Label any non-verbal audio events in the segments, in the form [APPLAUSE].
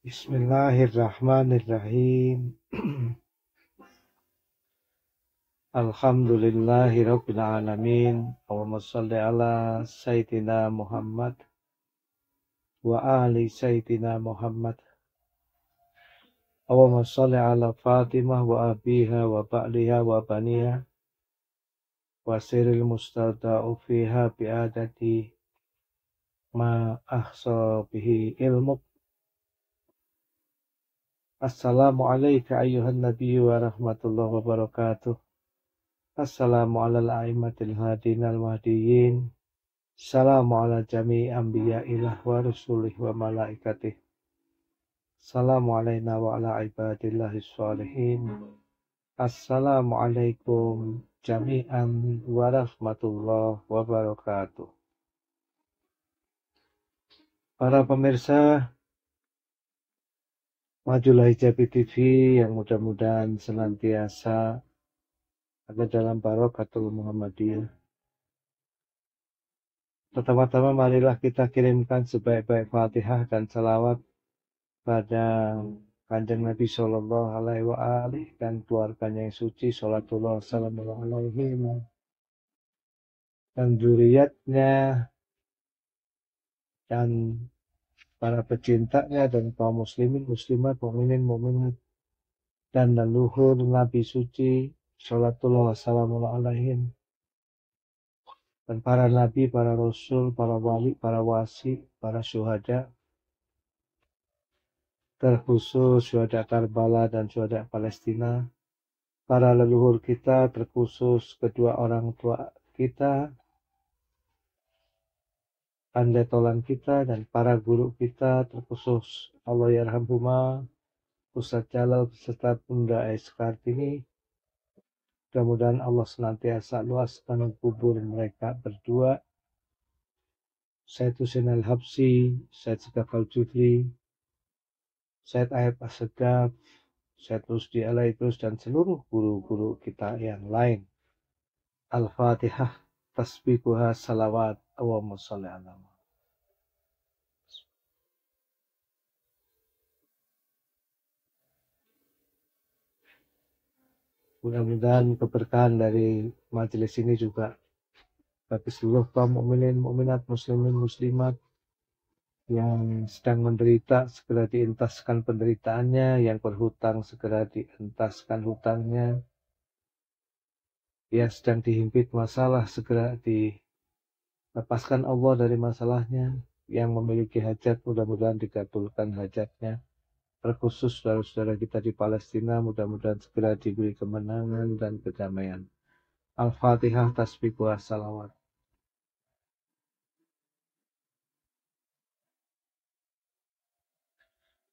Bismillahirrahmanirrahim. [CLEARS THROAT] Alhamdulillahi Rabbil Alamin. Allahumma salli ala Sayyidina Muhammad wa ali Sayyidina Muhammad. Allahumma salli ala Fatimah wa abiha wa ba'liha wa baniha wa siril mustada'u fiha bi'adati ma ahsa bihi ilmuk Assalamualaikum ayuhan Nabi nabiyyu wa rahmatullahi wabarakatuh. barakatuh. Assalamu ala al-a'immatil hadin al-mahdiyin. Salamu ala jami anbiyaillah wa wa malaikatih. Salamu wa ala ibadillahi salihin. Assalamualaikum jami'an wa rahmatullahi wabarakatuh. Para pemirsa Majulah Hijabi TV yang mudah-mudahan senantiasa ada dalam barokatul Muhammadiyah. Pertama-tama marilah kita kirimkan sebaik-baik fatihah dan salawat pada kanjeng Nabi Shallallahu Alaihi wa alih, dan keluarganya yang suci Salatullah Sallallahu Alaihi dan juriatnya dan para pecintanya dan kaum muslimin muslimat mukminin mukminat dan leluhur Nabi suci sholatullah wassalamu alaihim dan para nabi, para rasul, para wali, para wasi, para syuhada terkhusus syuhada Karbala dan syuhada Palestina para leluhur kita terkhusus kedua orang tua kita pandai tolan kita dan para guru kita terkhusus Allah Yarhamhuma, Ustaz Jalal beserta Bunda Ais Kartini. Mudah-mudahan Allah senantiasa luaskan kubur mereka berdua. Said Hussein Al-Habsi, Said Al Jufri, Said Ayat Asegaf, Said Rusdi dan seluruh guru-guru kita yang lain. Al-Fatihah, Tasbikuha Salawat. Allahumma salli ala Mudah-mudahan keberkahan dari majelis ini juga bagi seluruh kaum mukminin, mukminat, muslimin, muslimat yang sedang menderita segera dientaskan penderitaannya, yang berhutang segera dientaskan hutangnya, yang sedang dihimpit masalah segera di Lepaskan Allah dari masalahnya yang memiliki hajat, mudah-mudahan dikabulkan hajatnya. Terkhusus saudara-saudara kita di Palestina, mudah-mudahan segera diberi kemenangan dan kedamaian. Al-Fatihah, tasbih, salawat.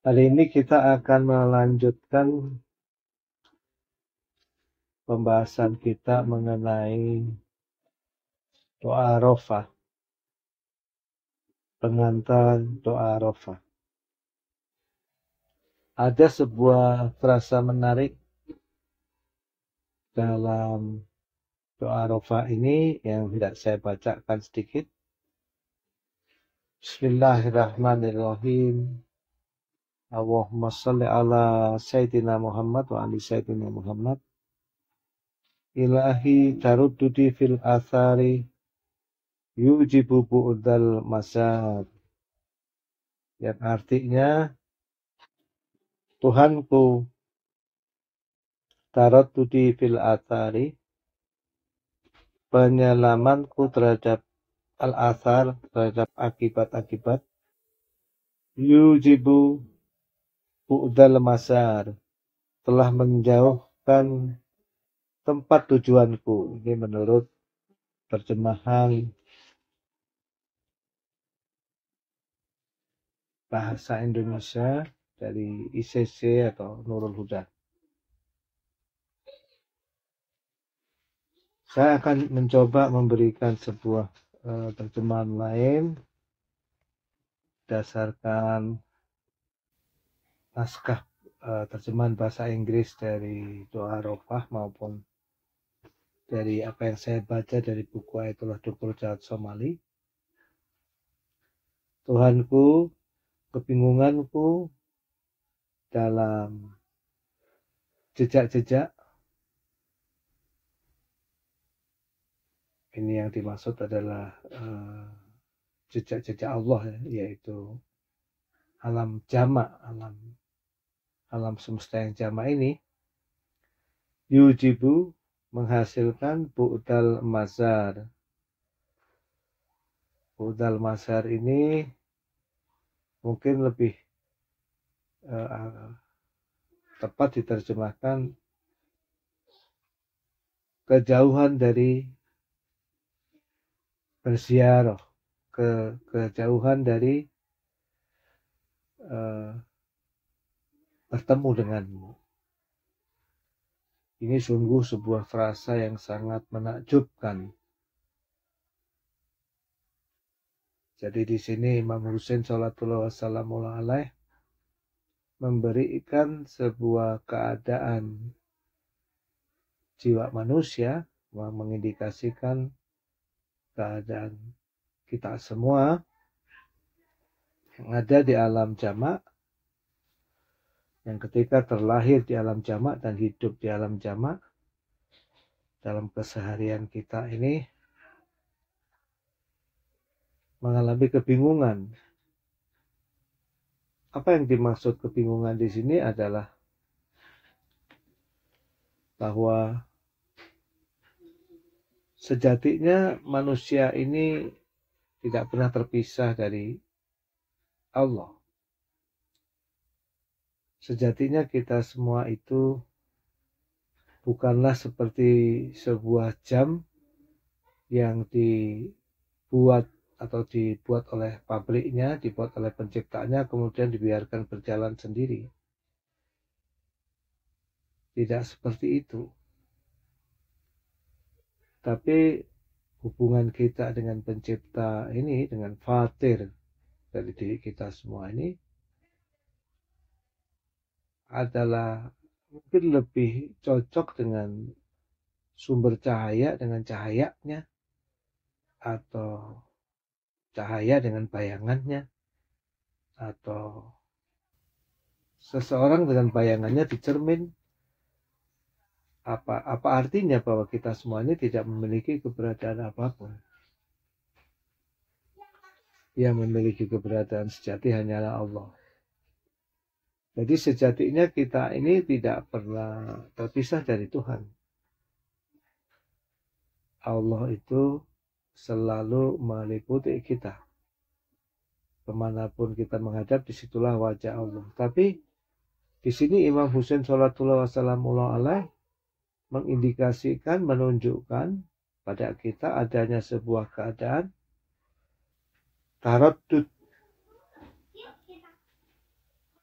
Hari ini kita akan melanjutkan pembahasan kita mengenai doa rofa pengantaran doa rofa ada sebuah frasa menarik dalam doa rofa ini yang tidak saya bacakan sedikit Bismillahirrahmanirrahim Allahumma salli ala Sayyidina Muhammad wa ali Sayyidina Muhammad Ilahi taruddudi fil athari yujibu bu'dal masyad yang artinya Tuhanku tarot tudi fil atari penyelamanku terhadap al-athar terhadap akibat-akibat yujibu bu'dal masar telah menjauhkan tempat tujuanku ini menurut terjemahan Bahasa Indonesia dari ICC atau Nurul Huda. Saya akan mencoba memberikan sebuah eh, terjemahan lain berdasarkan naskah eh, terjemahan bahasa Inggris dari doa Rofah maupun dari apa yang saya baca dari buku Ayatullah Dukul Jahat Somali. Tuhanku, kebingunganku dalam jejak-jejak ini yang dimaksud adalah eh, jejak-jejak uh, jejak -jejak Allah ya, yaitu alam jama alam alam semesta yang jama ini yujibu menghasilkan bu'dal mazar bu'dal mazar ini mungkin lebih uh, tepat diterjemahkan kejauhan dari bersiaroh ke kejauhan dari eh, bertemu denganmu ini sungguh sebuah frasa yang sangat menakjubkan Jadi di sini Imam Husain Salatullah Wassalamu alaih memberikan sebuah keadaan jiwa manusia mengindikasikan keadaan kita semua yang ada di alam jamak yang ketika terlahir di alam jamak dan hidup di alam jamak dalam keseharian kita ini mengalami kebingungan. Apa yang dimaksud kebingungan di sini adalah bahwa sejatinya manusia ini tidak pernah terpisah dari Allah. Sejatinya kita semua itu bukanlah seperti sebuah jam yang dibuat atau dibuat oleh pabriknya, dibuat oleh penciptanya, kemudian dibiarkan berjalan sendiri. Tidak seperti itu. Tapi hubungan kita dengan pencipta ini, dengan fatir dari diri kita semua ini, adalah mungkin lebih cocok dengan sumber cahaya, dengan cahayanya, atau cahaya dengan bayangannya atau seseorang dengan bayangannya di cermin apa apa artinya bahwa kita semuanya tidak memiliki keberadaan apapun yang memiliki keberadaan sejati hanyalah Allah jadi sejatinya kita ini tidak pernah terpisah dari Tuhan Allah itu selalu meliputi kita. Kemanapun kita menghadap, disitulah wajah Allah. Tapi di sini Imam Husain Salatullah Wasalamullah alaih mengindikasikan, menunjukkan pada kita adanya sebuah keadaan taraddud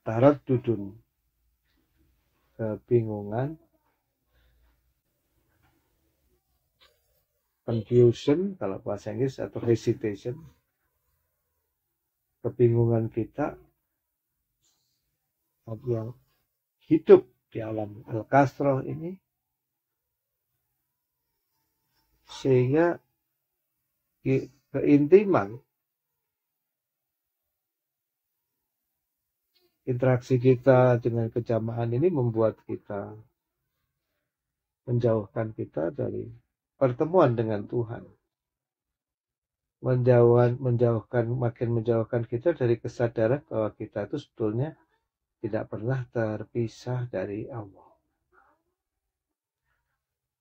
taraddudun kebingungan confusion kalau bahasa Inggris atau hesitation kebingungan kita yang hidup di alam al Castro ini sehingga keintiman interaksi kita dengan kejamaan ini membuat kita menjauhkan kita dari pertemuan dengan Tuhan. Menjauhkan, menjauhkan, makin menjauhkan kita dari kesadaran bahwa kita itu sebetulnya tidak pernah terpisah dari Allah.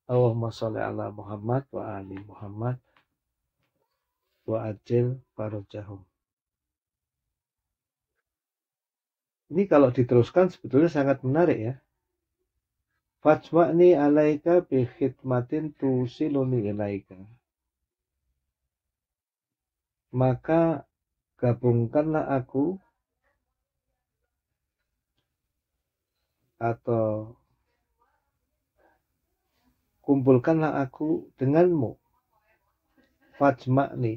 Allahumma sholli ala Muhammad wa ali Muhammad wa ajil farajahum. Ini kalau diteruskan sebetulnya sangat menarik ya. Fajwa'ni alaika bi khidmatin tusiluni ilaika. Maka gabungkanlah aku atau kumpulkanlah aku denganmu fajma'ni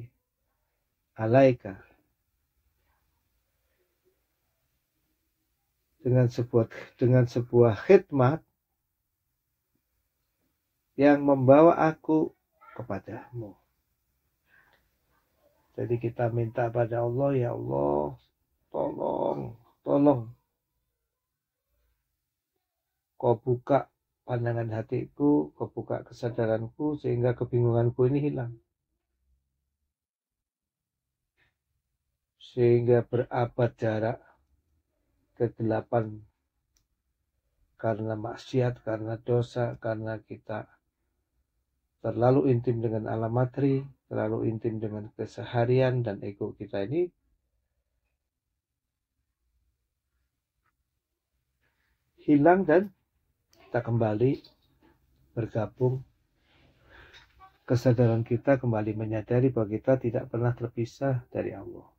alaika dengan sebuah dengan sebuah khidmat yang membawa aku kepadamu. Jadi kita minta pada Allah, ya Allah, tolong, tolong. Kau buka pandangan hatiku, kau buka kesadaranku sehingga kebingunganku ini hilang. Sehingga berabad jarak kegelapan karena maksiat, karena dosa, karena kita terlalu intim dengan alam materi, terlalu intim dengan keseharian dan ego kita ini hilang dan kita kembali bergabung kesadaran kita kembali menyadari bahwa kita tidak pernah terpisah dari Allah.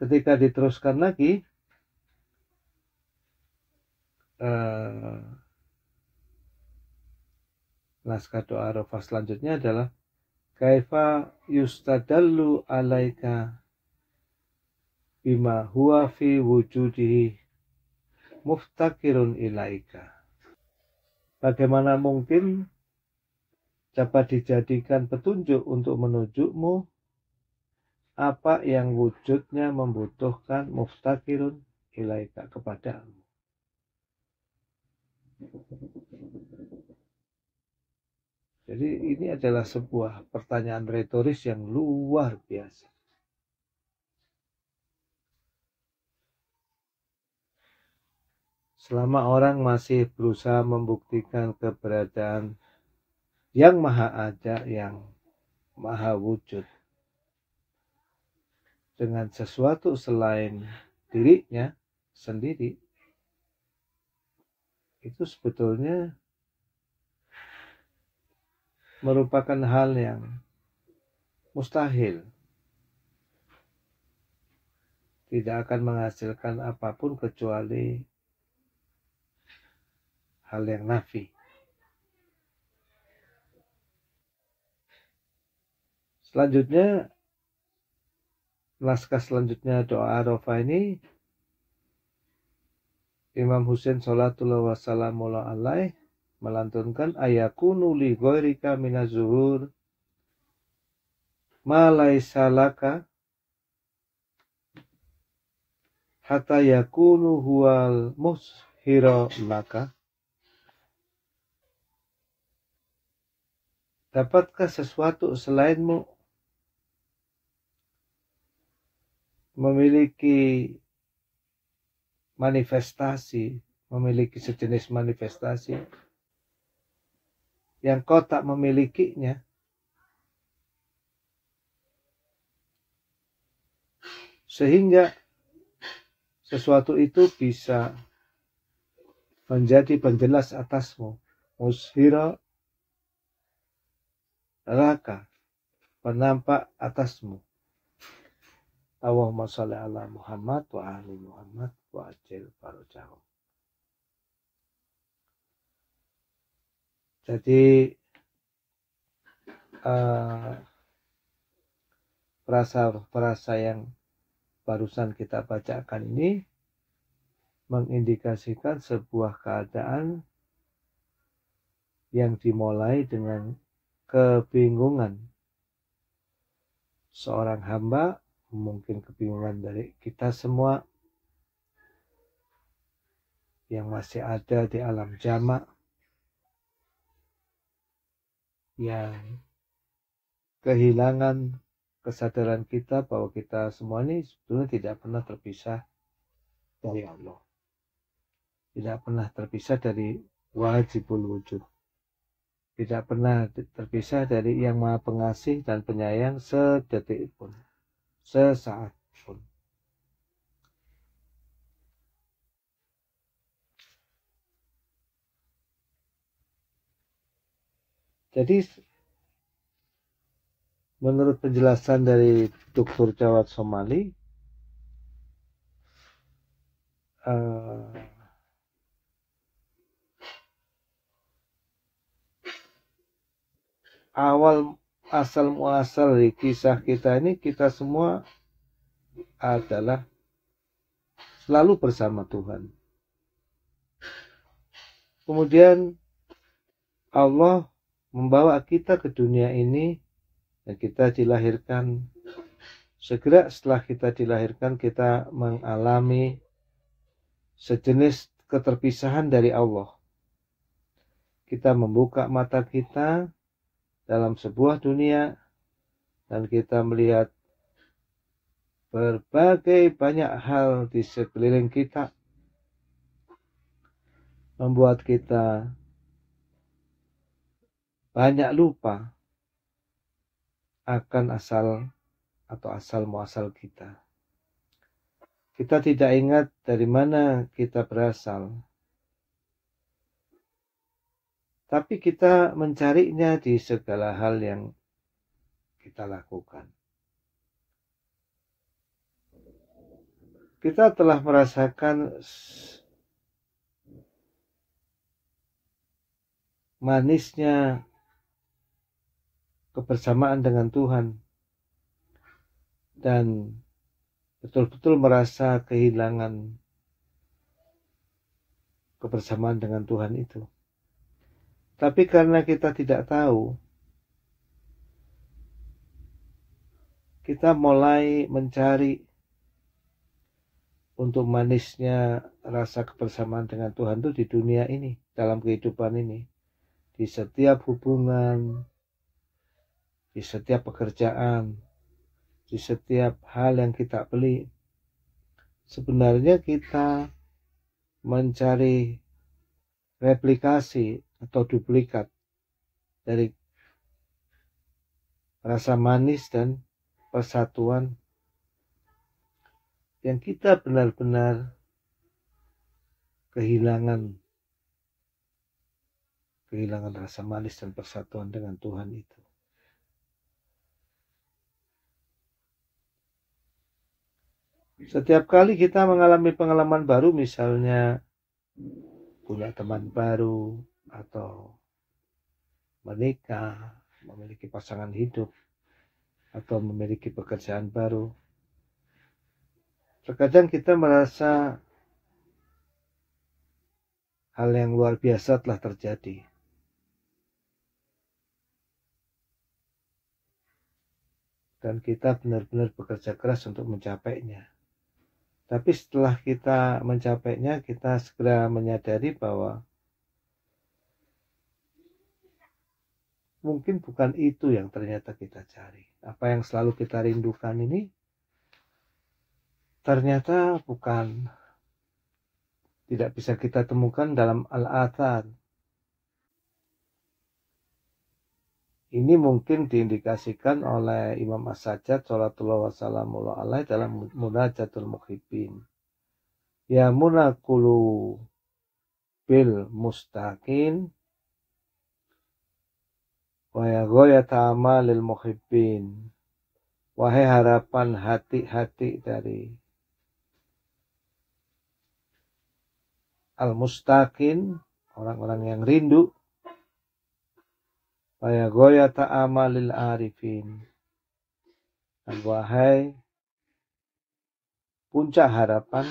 Ketika diteruskan lagi, eh, naskah doa Arafah selanjutnya adalah Kaifa yustadallu alaika bima huwa fi wujudihi muftakirun ilaika. Bagaimana mungkin dapat dijadikan petunjuk untuk menunjukmu apa yang wujudnya membutuhkan muftakirun ilaika kepadamu. Jadi ini adalah sebuah pertanyaan retoris yang luar biasa. Selama orang masih berusaha membuktikan keberadaan yang maha ada, yang maha wujud dengan sesuatu selain dirinya sendiri, itu sebetulnya merupakan hal yang mustahil. Tidak akan menghasilkan apapun kecuali hal yang nafi. Selanjutnya, naskah selanjutnya doa Arafah ini Imam Husain Salatullah Wassalamu alaih melantunkan ayakunu li ghairika minazuhur salaka hatta yakunu huwal mushiro laka Dapatkah sesuatu selainmu memiliki manifestasi, memiliki sejenis manifestasi yang kau tak memilikinya. Sehingga sesuatu itu bisa menjadi penjelas atasmu. Mushira raka penampak atasmu. Allahumma salli ala Muhammad wa ali Muhammad wa ajil jauh. jadi eh, perasa perasa-perasa yang barusan kita bacakan ini mengindikasikan sebuah keadaan yang dimulai dengan kebingungan seorang hamba mungkin kebingungan dari kita semua yang masih ada di alam jamak yang kehilangan kesadaran kita bahwa kita semua ini sebetulnya tidak pernah terpisah dari Allah. Tidak pernah terpisah dari wajibul wujud. Tidak pernah terpisah dari yang maha pengasih dan penyayang sedetik pun. Sesaat pun. Jadi menurut penjelasan dari Dr. Jawad Somali uh, awal asal muasal dari kisah kita ini kita semua adalah selalu bersama Tuhan. Kemudian Allah membawa kita ke dunia ini dan ya kita dilahirkan segera setelah kita dilahirkan kita mengalami sejenis keterpisahan dari Allah kita membuka mata kita dalam sebuah dunia dan kita melihat berbagai banyak hal di sekeliling kita membuat kita banyak lupa akan asal atau asal muasal kita. Kita tidak ingat dari mana kita berasal. Tapi kita mencarinya di segala hal yang kita lakukan. Kita telah merasakan manisnya kebersamaan dengan Tuhan dan betul-betul merasa kehilangan kebersamaan dengan Tuhan itu. Tapi karena kita tidak tahu, kita mulai mencari untuk manisnya rasa kebersamaan dengan Tuhan itu di dunia ini, dalam kehidupan ini. Di setiap hubungan, di setiap pekerjaan, di setiap hal yang kita beli. Sebenarnya kita mencari replikasi atau duplikat dari rasa manis dan persatuan yang kita benar-benar kehilangan kehilangan rasa manis dan persatuan dengan Tuhan itu. Setiap kali kita mengalami pengalaman baru, misalnya punya teman baru atau menikah, memiliki pasangan hidup, atau memiliki pekerjaan baru. Terkadang kita merasa hal yang luar biasa telah terjadi. Dan kita benar-benar bekerja keras untuk mencapainya. Tapi setelah kita mencapainya, kita segera menyadari bahwa mungkin bukan itu yang ternyata kita cari. Apa yang selalu kita rindukan ini ternyata bukan tidak bisa kita temukan dalam al-athar Ini mungkin diindikasikan oleh Imam As-Sajjad sallallahu dalam Munajatul muhibbin Ya munakulu bil mustaqin wa ya goyata amalil muhibbin. Wahai harapan hati-hati dari al-mustaqin, orang-orang yang rindu Faya ta'ama amalil arifin. Dan wahai puncak harapan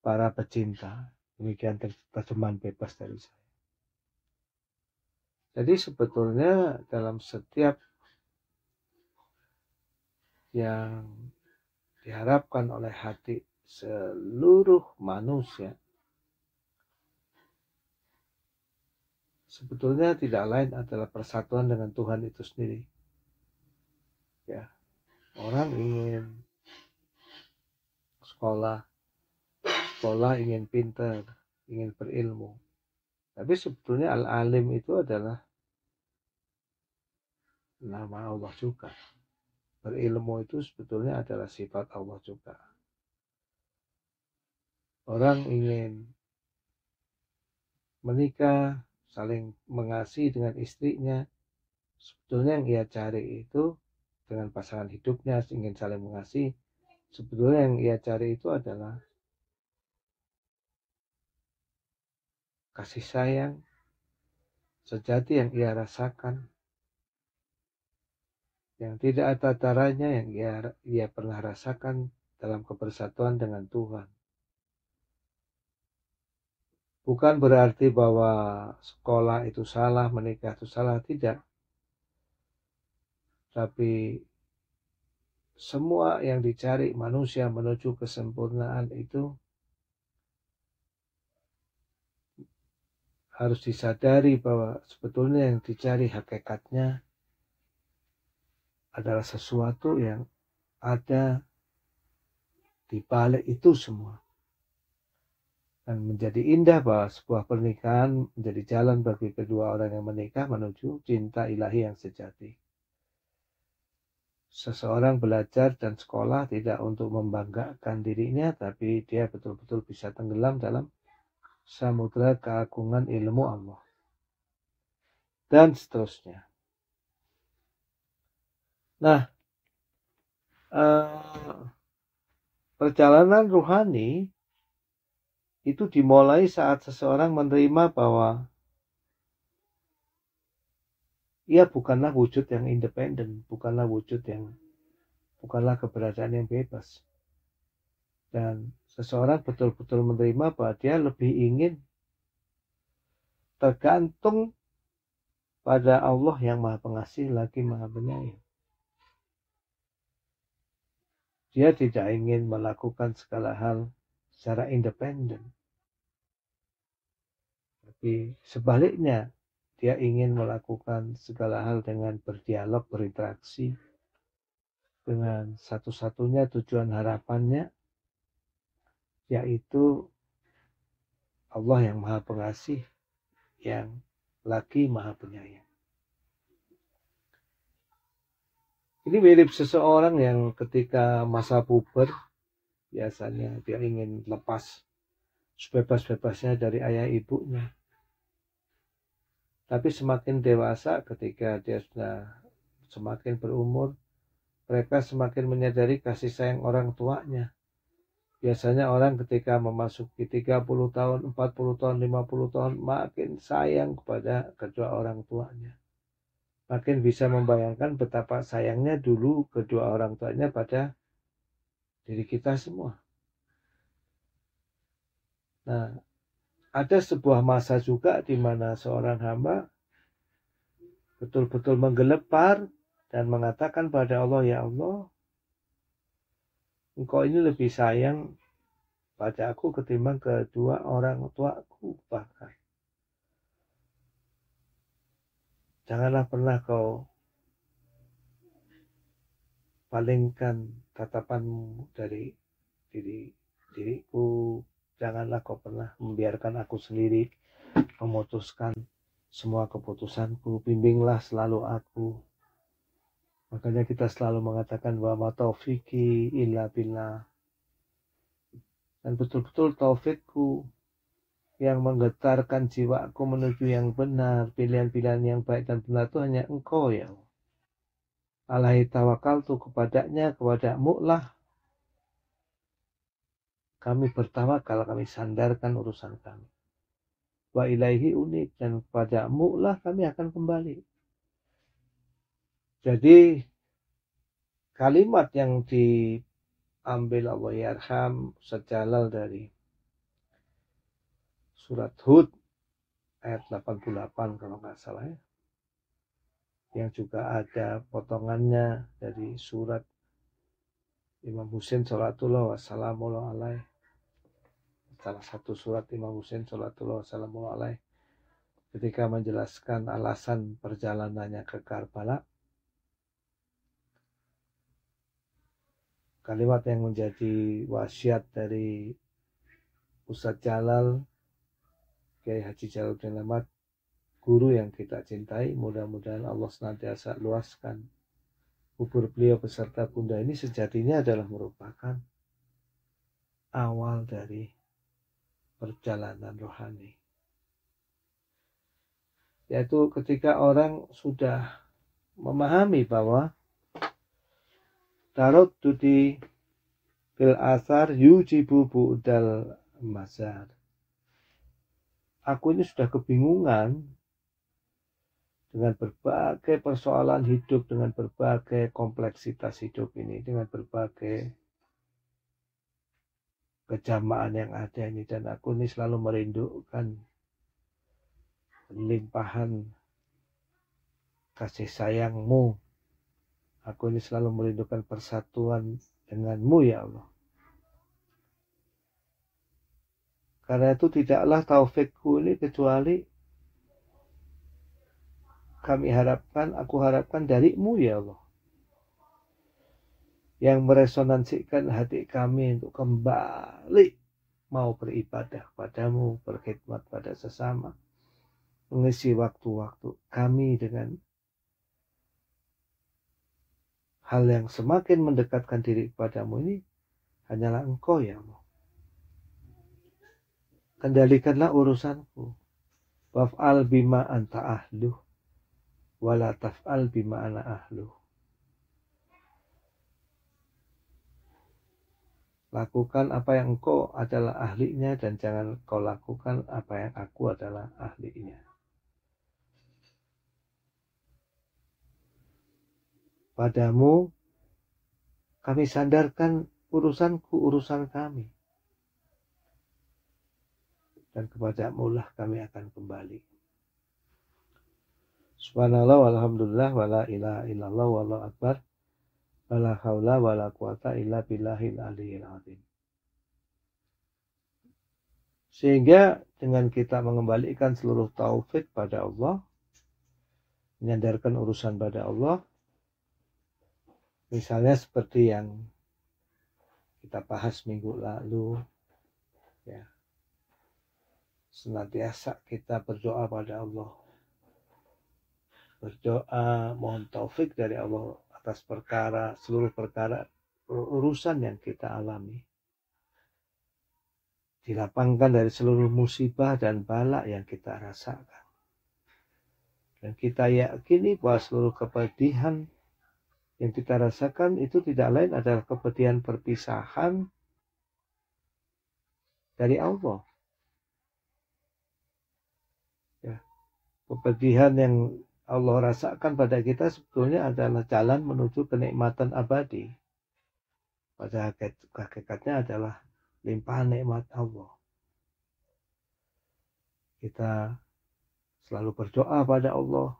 para pecinta. Demikian terjemahan bebas dari saya. Jadi sebetulnya dalam setiap yang diharapkan oleh hati seluruh manusia sebetulnya tidak lain adalah persatuan dengan Tuhan itu sendiri. Ya, orang ingin sekolah, sekolah ingin pintar, ingin berilmu. Tapi sebetulnya al-alim itu adalah nama Allah juga. Berilmu itu sebetulnya adalah sifat Allah juga. Orang ingin menikah, saling mengasihi dengan istrinya. Sebetulnya yang ia cari itu dengan pasangan hidupnya ingin saling mengasihi. Sebetulnya yang ia cari itu adalah kasih sayang sejati yang ia rasakan yang tidak ada taranya yang ia, ia pernah rasakan dalam kebersatuan dengan Tuhan. Bukan berarti bahwa sekolah itu salah, menikah itu salah, tidak. Tapi semua yang dicari manusia menuju kesempurnaan itu harus disadari bahwa sebetulnya yang dicari hakikatnya adalah sesuatu yang ada di balik itu semua dan menjadi indah bahwa sebuah pernikahan menjadi jalan bagi kedua orang yang menikah menuju cinta ilahi yang sejati. Seseorang belajar dan sekolah tidak untuk membanggakan dirinya, tapi dia betul-betul bisa tenggelam dalam samudera keagungan ilmu Allah. Dan seterusnya. Nah, eh, perjalanan ruhani itu dimulai saat seseorang menerima bahwa ia bukanlah wujud yang independen, bukanlah wujud yang bukanlah keberadaan yang bebas. Dan seseorang betul-betul menerima bahwa dia lebih ingin tergantung pada Allah yang Maha Pengasih lagi Maha Penyayang. Dia tidak ingin melakukan segala hal secara independen. Tapi sebaliknya, dia ingin melakukan segala hal dengan berdialog, berinteraksi dengan satu-satunya tujuan harapannya yaitu Allah yang Maha Pengasih yang lagi Maha Penyayang. Ini mirip seseorang yang ketika masa puber biasanya dia ingin lepas sebebas-bebasnya dari ayah ibunya tapi semakin dewasa ketika dia sudah semakin berumur mereka semakin menyadari kasih sayang orang tuanya Biasanya orang ketika memasuki 30 tahun, 40 tahun, 50 tahun makin sayang kepada kedua orang tuanya. Makin bisa membayangkan betapa sayangnya dulu kedua orang tuanya pada diri kita semua. Nah, ada sebuah masa juga di mana seorang hamba betul-betul menggelepar dan mengatakan pada Allah, "Ya Allah, Engkau ini lebih sayang pada aku ketimbang kedua orang tuaku bahkan." Janganlah pernah kau palingkan tatapanmu dari diri diriku. Janganlah kau pernah membiarkan aku sendiri memutuskan semua keputusanku. Bimbinglah selalu aku. Makanya kita selalu mengatakan bahwa taufiki illa billah. Dan betul-betul taufikku yang menggetarkan jiwaku menuju yang benar. Pilihan-pilihan yang baik dan benar itu hanya engkau ya alaihi tawakaltu kepadanya, kepadaMu lah Kami bertawakal, kami sandarkan urusan kami. Wa ilaihi unik dan kepadaMu lah kami akan kembali. Jadi kalimat yang diambil Allah Yarham ya sejalal dari surat Hud ayat 88 kalau nggak salah ya yang juga ada potongannya dari surat Imam Husain Salatullah Wassalamualaikum alaih salah satu surat Imam Husain Salatullah Wassalamualaikum alaih ketika menjelaskan alasan perjalanannya ke Karbala kalimat yang menjadi wasiat dari Ustadz Jalal Kiai Haji Jalal bin Lamat guru yang kita cintai. Mudah-mudahan Allah senantiasa luaskan kubur beliau beserta bunda ini sejatinya adalah merupakan awal dari perjalanan rohani. Yaitu ketika orang sudah memahami bahwa tarot tudi bil asar yujibu bu'dal mazhar. Aku ini sudah kebingungan dengan berbagai persoalan hidup, dengan berbagai kompleksitas hidup ini, dengan berbagai kejamaan yang ada ini. Dan aku ini selalu merindukan limpahan kasih sayangmu. Aku ini selalu merindukan persatuan denganmu ya Allah. Karena itu tidaklah taufikku ini kecuali kami harapkan, aku harapkan darimu ya Allah. Yang meresonansikan hati kami untuk kembali mau beribadah padamu, berkhidmat pada sesama. Mengisi waktu-waktu kami dengan hal yang semakin mendekatkan diri kepadamu ini hanyalah engkau ya Allah. Kendalikanlah urusanku. Waf'al bima anta ahluh wala taf'al bima ana ahlu. Lakukan apa yang engkau adalah ahlinya dan jangan kau lakukan apa yang aku adalah ahlinya. Padamu kami sandarkan urusanku urusan kami. Dan kepadamu lah kami akan kembali. Subhanallah walhamdulillah wala ilaha illallah wallahu akbar wala haula wala quwata illa billahil aliyil azim. Sehingga dengan kita mengembalikan seluruh taufik pada Allah, menyandarkan urusan pada Allah, misalnya seperti yang kita bahas minggu lalu, ya, senantiasa kita berdoa pada Allah berdoa mohon taufik dari Allah atas perkara seluruh perkara urusan yang kita alami dilapangkan dari seluruh musibah dan balak yang kita rasakan dan kita yakini bahwa seluruh kepedihan yang kita rasakan itu tidak lain adalah kepedihan perpisahan dari Allah. Ya. Kepedihan yang Allah rasakan pada kita sebetulnya adalah jalan menuju kenikmatan abadi. Pada hakikatnya adalah limpahan nikmat Allah. Kita selalu berdoa pada Allah.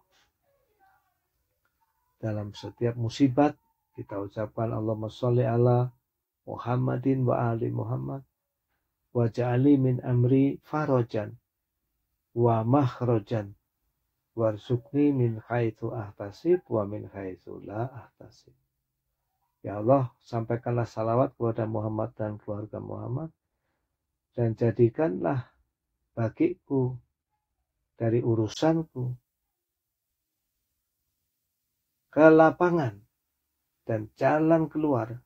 Dalam setiap musibat kita ucapkan Allahumma sholli ala Muhammadin wa ali Muhammad wa ja'ali min amri farojan wa mahrojan warzukni min haitsu ahtasib wa min haitsu la ahtasib. Ya Allah, sampaikanlah salawat kepada Muhammad dan keluarga Muhammad dan jadikanlah bagiku dari urusanku ke lapangan dan jalan keluar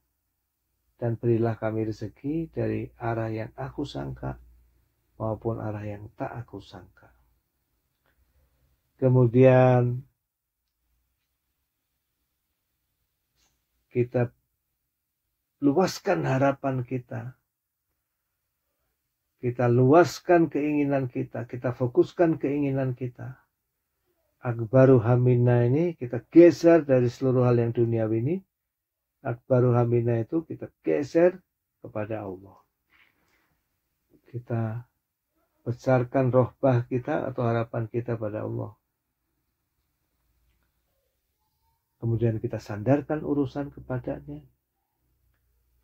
dan berilah kami rezeki dari arah yang aku sangka maupun arah yang tak aku sangka kemudian kita luaskan harapan kita kita luaskan keinginan kita kita fokuskan keinginan kita akbaru hamina ini kita geser dari seluruh hal yang duniawi ini akbaru hamina itu kita geser kepada Allah kita besarkan rohbah kita atau harapan kita pada Allah Kemudian kita sandarkan urusan kepadanya.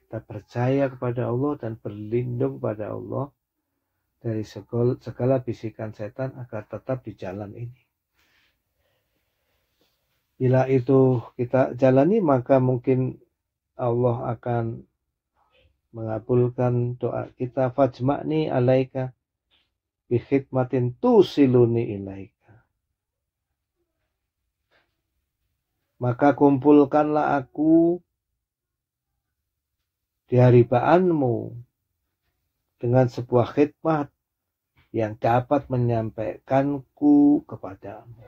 Kita percaya kepada Allah dan berlindung pada Allah dari segala, bisikan setan agar tetap di jalan ini. Bila itu kita jalani maka mungkin Allah akan mengabulkan doa kita fajma'ni alaika bi khidmatin tusiluni ilaika maka kumpulkanlah aku di hari baanmu dengan sebuah khidmat yang dapat menyampaikanku kepadamu.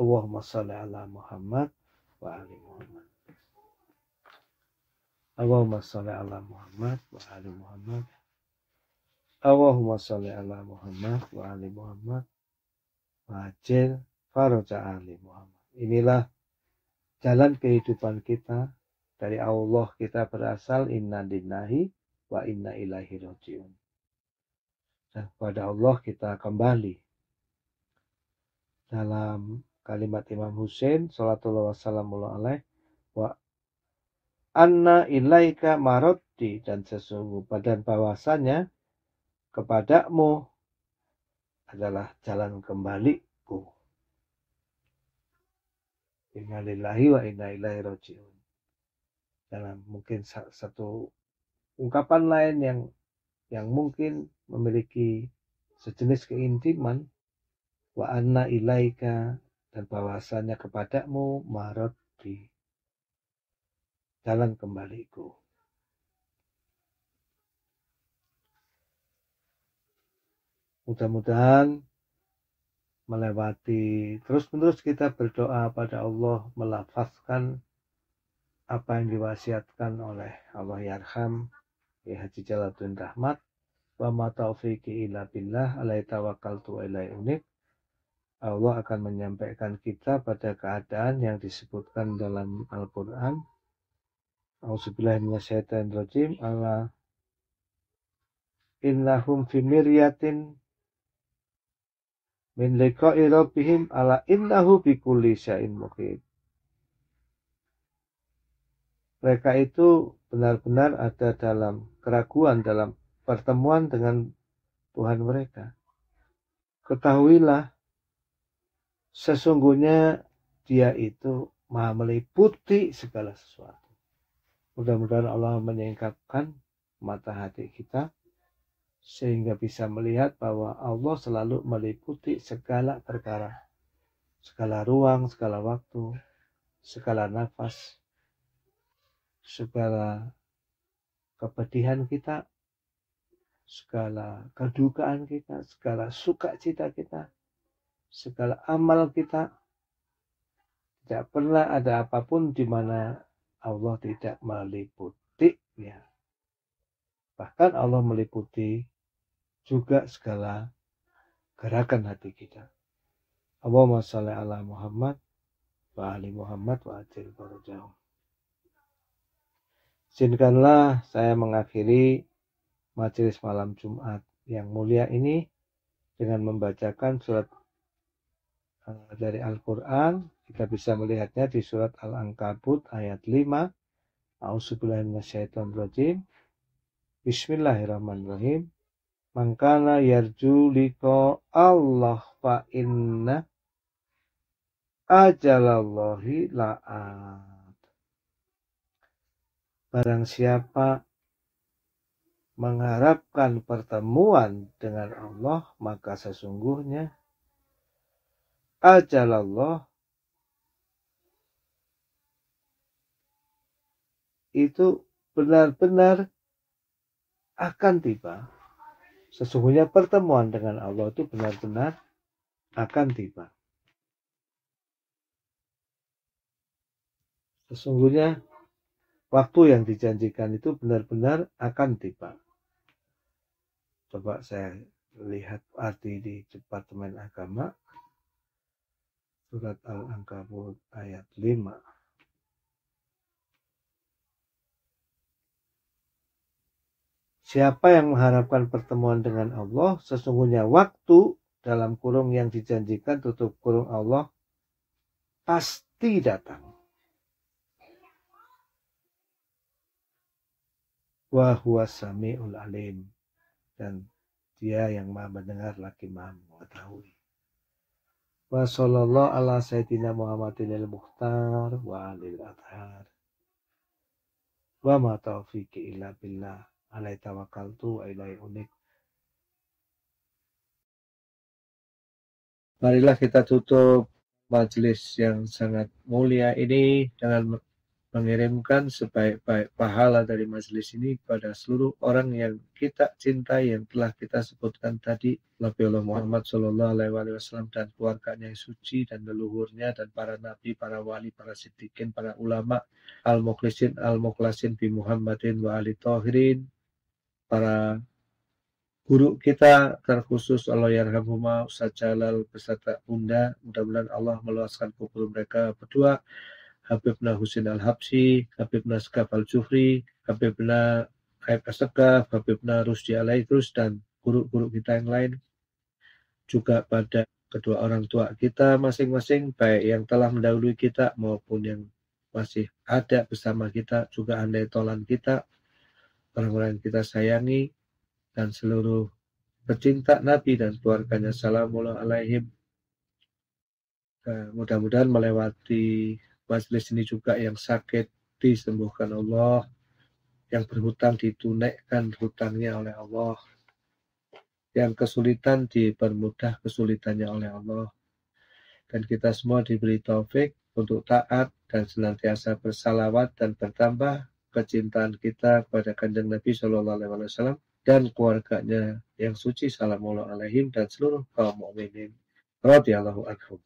Allahumma salli ala Muhammad wa ali Muhammad. Allahumma salli ala Muhammad wa ali Muhammad. Allahumma salli ala Muhammad wa ali Muhammad. Wajil faroja ali Muhammad. Inilah jalan kehidupan kita. Dari Allah kita berasal inna Dinahi wa inna Ilahi rojiun Dan kepada Allah kita kembali. Dalam kalimat Imam Hussein wassalamullah alaih, wa anna ilaika marotti dan sesungguh badan bahwasanya kepadamu adalah jalan kembali innalillahi wa inna ilaihi rajiun dalam mungkin satu ungkapan lain yang yang mungkin memiliki sejenis keintiman wa anna ilaika dan bahwasanya kepadamu marot di jalan kembaliku. Mudah-mudahan melewati terus-menerus kita berdoa pada Allah melafazkan apa yang diwasiatkan oleh Allah Yarham Ya Haji Jalaluddin Rahmat wa ma taufiqi illa billah alai tawakkaltu wa ilai unik Allah akan menyampaikan kita pada keadaan yang disebutkan dalam Al-Quran. Rojim Allah Innahum fi miryatin min liqa'i rabbihim ala innahu bikulli syai'in muhit. Mereka itu benar-benar ada dalam keraguan dalam pertemuan dengan Tuhan mereka. Ketahuilah sesungguhnya dia itu maha meliputi segala sesuatu. Mudah-mudahan Allah menyingkapkan mata hati kita sehingga bisa melihat bahwa Allah selalu meliputi segala perkara, segala ruang, segala waktu, segala nafas, segala kepedihan kita, segala kedukaan kita, segala sukacita kita, segala amal kita. Tidak pernah ada apapun di mana Allah tidak meliputi. Ya. Bahkan Allah meliputi juga segala gerakan hati kita. Allahumma salli ala Muhammad wa ali Muhammad wa ajil barajahum. Izinkanlah saya mengakhiri majelis malam Jumat yang mulia ini dengan membacakan surat eh, dari Al-Quran. Kita bisa melihatnya di surat Al-Ankabut ayat 5. A'udzubillahimmanasyaitonrojim. Bismillahirrahmanirrahim. Mangkana yarju liko Allah fa inna ajalallahi la'at. Barang siapa mengharapkan pertemuan dengan Allah, maka sesungguhnya ajalallah itu benar-benar akan tiba. Sesungguhnya pertemuan dengan Allah itu benar-benar akan tiba. Sesungguhnya waktu yang dijanjikan itu benar-benar akan tiba. Coba saya lihat arti di Departemen Agama surat Al-Ankabut ayat 5. Siapa yang mengharapkan pertemuan dengan Allah, sesungguhnya waktu dalam kurung yang dijanjikan tutup kurung Allah pasti datang. Wa sami'ul alim. Dan dia yang maha mendengar lagi maha mengetahui. Wa sallallahu ala sayyidina Muhammadin al-Mukhtar wa alil adhar. Wa ma taufiqi illa billah alai tawakal tu alai unik. Marilah kita tutup majelis yang sangat mulia ini dengan mengirimkan sebaik-baik pahala dari majelis ini pada seluruh orang yang kita cintai yang telah kita sebutkan tadi Nabi Allah Muhammad Shallallahu Alaihi Wasallam dan keluarganya yang suci dan leluhurnya dan para nabi, para wali, para sedikin para ulama al mukhlisin al muklasin bi Muhammadin wa ali para guru kita terkhusus Allah yarhamhuma Ustaz Jalal beserta Bunda mudah-mudahan Allah meluaskan kubur mereka berdua Habibna Husin Al-Habsi, Habibna Sekaf Al-Jufri, Habibna Aib Habib Habibna Rusdi Alaitrus, dan guru-guru kita yang lain. Juga pada kedua orang tua kita masing-masing, baik yang telah mendahului kita maupun yang masih ada bersama kita, juga andai tolan kita, orang-orang yang kita sayangi, dan seluruh pecinta Nabi dan keluarganya. Salamullah eh, Mudah-mudahan melewati majelis ini juga yang sakit disembuhkan Allah, yang berhutang ditunaikan hutangnya oleh Allah, yang kesulitan dipermudah kesulitannya oleh Allah. Dan kita semua diberi taufik untuk taat dan senantiasa bersalawat dan bertambah kecintaan kita kepada kanjeng Nabi Shallallahu Alaihi Wasallam dan keluarganya yang suci salamullah alaihim dan seluruh kaum mukminin radhiyallahu anhum.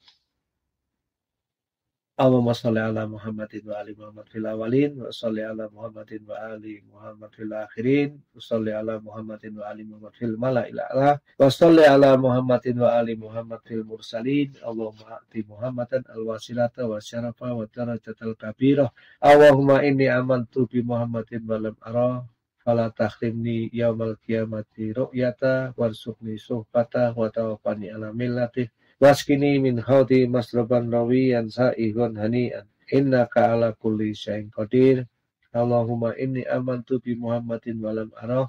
Allahumma salli ala Muhammadin wa ali Muhammad fil awalin wa salli ala Muhammadin wa ali Muhammad fil akhirin wa salli ala Muhammadin wa ali Muhammad fil mala'il a'la wa salli ala Muhammadin wa ali Muhammad fil mursalin Allahumma ati Muhammadan al wasilata wa syarafa wa darajatal kabirah Allahumma inni amantu bi Muhammadin wa lam ara fala takhrimni yaumal kiamati ru'yata warzuqni suhbata wa tawafani ala millatih Waskini min hauti masraban rawiyan sa'ihun hani'an. Inna kaala kulli syai'in qadir. Allahumma inni amantu bi Muhammadin walam arah.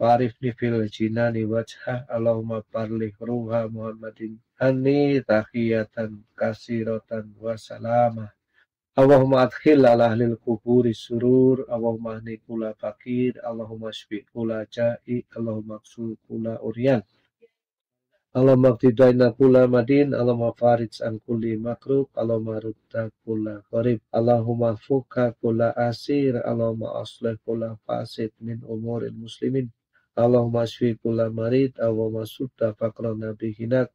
Farifni fil jinani wajhah. Allahumma parli ruha Muhammadin. Anni tahiyatan kasiratan wasalamah. Allahumma adkhil ala ahlil kuburi surur. Allahumma ahni kula fakir. Allahumma syfi kula ja'i. Allahumma ksul kula uryan. Allahumma qtidaina kula madin, Allahumma farij an kulli makruh, Allahumma rudda kulla qarib, Allahumma fuka kulla asir, Allahumma aslih kulla fasid min umurin muslimin, Allahumma shfi kulla marid, Allahumma sudda nabi bihinat,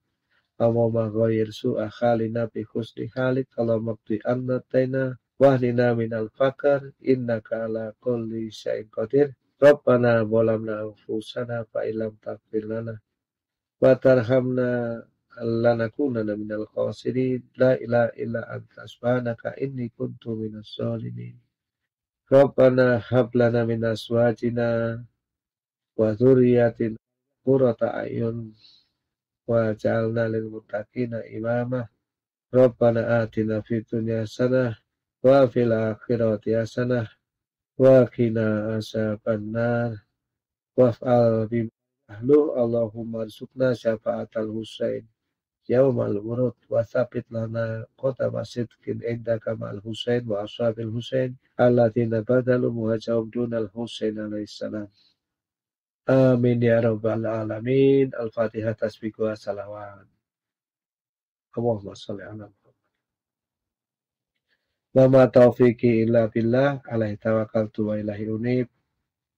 Allahumma ghayir su'a khalina nabi husni khalik, Allahumma qti anna taina, wahlina al fakar, innaka ala kulli syai'in qadir, Rabbana bolamna anfusana fa'ilam takfir Watarhamna lanakunana minal khasirin. La ilaha illa anta subhanaka inni kuntu minas zalimin. Rabbana lana min aswajina wa dhurriyyatina qurrata a'yun wa ja'alna lil muttaqina imama. Rabbana atina fid dunya hasanah wa fil akhirati hasanah wa qina azabannar bima Ahlu Allahumma rizukna syafa'atal Husain. Yaumal urud wa thabit lana Kota sidqin indaka ma'al Husain wa ashabil Husain. Allatina badalu muhajahum dunal Husain alaihissalam. Amin ya rabbal alamin. Al-Fatihah tasbihku wa salawat. Allahumma salli ala Muhammad. Wa ma taufiqi illa billah alaihi tawakkaltu tuwa ilahi unib.